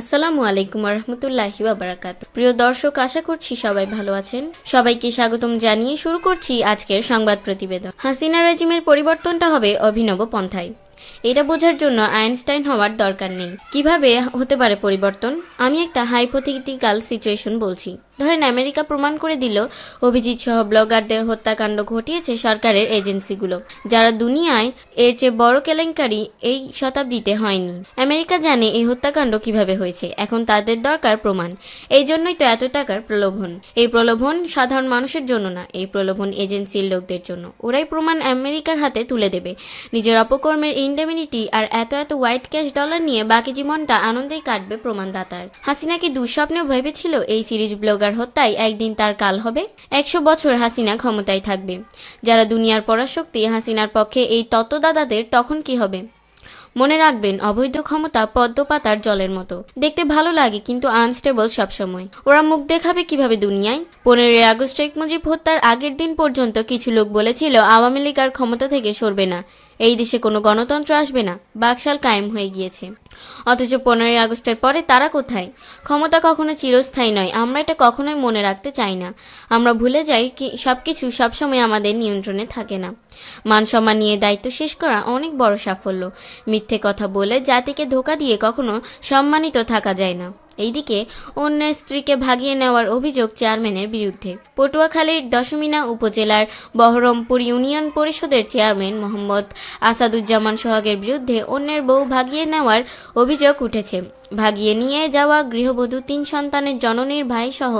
আসসালামু আলাইকুম রহমতুল্লাহি বাবারাকাত প্রিয় দর্শক আশা করছি সবাই ভালো আছেন সবাইকে স্বাগতম জানিয়ে শুরু করছি আজকের সংবাদ প্রতিবেদন হাসিনা রেজিমের পরিবর্তনটা হবে অভিনব পন্থায় এটা বোঝার জন্য আইনস্টাইন হওয়ার দরকার নেই কিভাবে হতে পারে পরিবর্তন আমি একটা হাইপোথেটিক্যাল সিচুয়েশন বলছি ধরেন আমেরিকা প্রমাণ করে দিল অভিজিৎ সহ ব্লগারদের হত্যাকাণ্ড ঘটিয়েছে সরকারের এজেন্সিগুলো যারা দুনিয়ায় এর চেয়ে বড় কেলেঙ্কারি এই শতাব্দীতে হয়নি আমেরিকা জানে এই হত্যাকাণ্ড কিভাবে হয়েছে এখন তাদের দরকার প্রমাণ এই জন্যই তো এত টাকার প্রলোভন এই প্রলোভন সাধারণ মানুষের জন্য না এই প্রলোভন এজেন্সির লোকদের জন্য ওরাই প্রমাণ আমেরিকার হাতে তুলে দেবে নিজের অপকর্মের ইন্ডেমিনিটি আর এত এত হোয়াইট ক্যাশ ডলার নিয়ে বাকি জীবনটা আনন্দেই কাটবে প্রমাণদাতার হাসিনাকে কি দুঃস্বপ্নেও ভেবেছিল এই সিরিজ ব্লগার তার হত্যায় একদিন তার কাল হবে একশো বছর হাসিনা ক্ষমতায় থাকবে যারা দুনিয়ার পরাশক্তি হাসিনার পক্ষে এই তত্ত্বদাদাদের তখন কি হবে মনে রাখবেন অবৈধ ক্ষমতা পদ্ম পাতার জলের মতো দেখতে ভালো লাগে কিন্তু আনস্টেবল সবসময় ওরা মুখ দেখাবে কিভাবে দুনিয়ায় পনেরোই আগস্ট শেখ মুজিব হত্যার আগের দিন পর্যন্ত কিছু লোক বলেছিল আওয়ামী লীগ আর ক্ষমতা থেকে সরবে না এই দেশে কোনো গণতন্ত্র আসবে না বাকশাল কায়েম হয়ে গিয়েছে অথচ পনেরোই আগস্টের পরে তারা কোথায় ক্ষমতা কখনো চিরস্থায়ী নয় আমরা এটা কখনোই মনে রাখতে চাই না আমরা ভুলে যাই কি সব কিছু সবসময় আমাদের নিয়ন্ত্রণে থাকে না মানসম্মান নিয়ে দায়িত্ব শেষ করা অনেক বড় সাফল্য মিথ্যে কথা বলে জাতিকে ধোকা দিয়ে কখনো সম্মানিত থাকা যায় না এইদিকে অন্যের স্ত্রীকে ভাগিয়ে নেওয়ার অভিযোগ চেয়ারম্যানের বিরুদ্ধে পটুয়াখালীর দশমিনা উপজেলার বহরমপুর ইউনিয়ন পরিষদের চেয়ারম্যান মোহাম্মদ আসাদুজ্জামান সোহাগের বিরুদ্ধে অন্যের বউ ভাগিয়ে নেওয়ার অভিযোগ উঠেছে ভাগিয়ে নিয়ে যাওয়া গৃহবধূ তিন সন্তানের জননীর ভাইসহ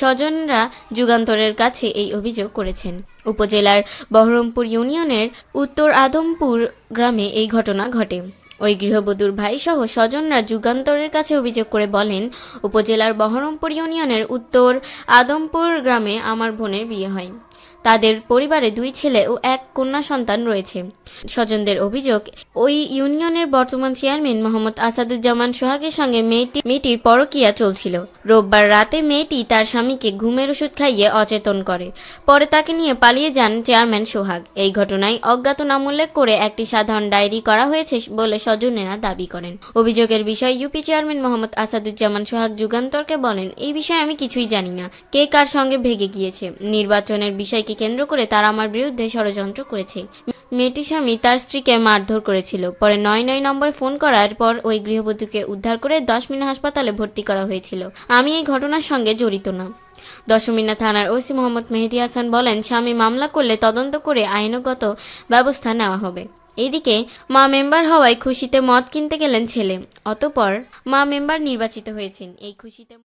স্বজনরা যুগান্তরের কাছে এই অভিযোগ করেছেন উপজেলার বহরমপুর ইউনিয়নের উত্তর আদমপুর গ্রামে এই ঘটনা ঘটে ওই গৃহবধূর ভাইসহ স্বজনরা যুগান্তরের কাছে অভিযোগ করে বলেন উপজেলার বহরমপুর ইউনিয়নের উত্তর আদমপুর গ্রামে আমার বোনের বিয়ে হয় তাদের পরিবারে দুই ছেলে ও এক কন্যা সন্তান রয়েছে স্বজনদের অভিযোগ ওই ইউনিয়নের বর্তমান চেয়ারম্যান মোহাম্মদ আসাদুজ্জামান সোহাগের সঙ্গে মেয়েটি মেয়েটির পরকিয়া চলছিল রোববার রাতে মেয়েটি তার স্বামীকে ঘুমের ওষুধ খাইয়ে অচেতন করে পরে তাকে নিয়ে পালিয়ে যান চেয়ারম্যান সোহাগ এই ঘটনায় অজ্ঞাত নাম উল্লেখ করে একটি সাধারণ ডায়েরি করা হয়েছে বলে স্বজনেরা দাবি করেন অভিযোগের বিষয়ে ইউপি চেয়ারম্যান মোহাম্মদ আসাদুজ্জামান সোহাগ যুগান্তরকে বলেন এই বিষয়ে আমি কিছুই জানি না কে কার সঙ্গে ভেগে গিয়েছে নির্বাচনের বিষয়কে কেন্দ্র করে তারা আমার বিরুদ্ধে ষড়যন্ত্র করেছে মেয়েটির স্বামী তার স্ত্রীকে মারধর করেছিল পরে নয় নয় নম্বরে ফোন করার পর ওই গৃহবধূকে উদ্ধার করে দশ মিনিট হাসপাতালে ভর্তি করা হয়েছিল আমি এই ঘটনার সঙ্গে জড়িত না দশমিনা থানার ওসি মোহাম্মদ মেহেদি হাসান বলেন স্বামী মামলা করলে তদন্ত করে আইনগত ব্যবস্থা নেওয়া হবে এদিকে মা মেম্বার হওয়ায় খুশিতে মদ কিনতে গেলেন ছেলে অতপর মা মেম্বার নির্বাচিত হয়েছেন এই খুশিতে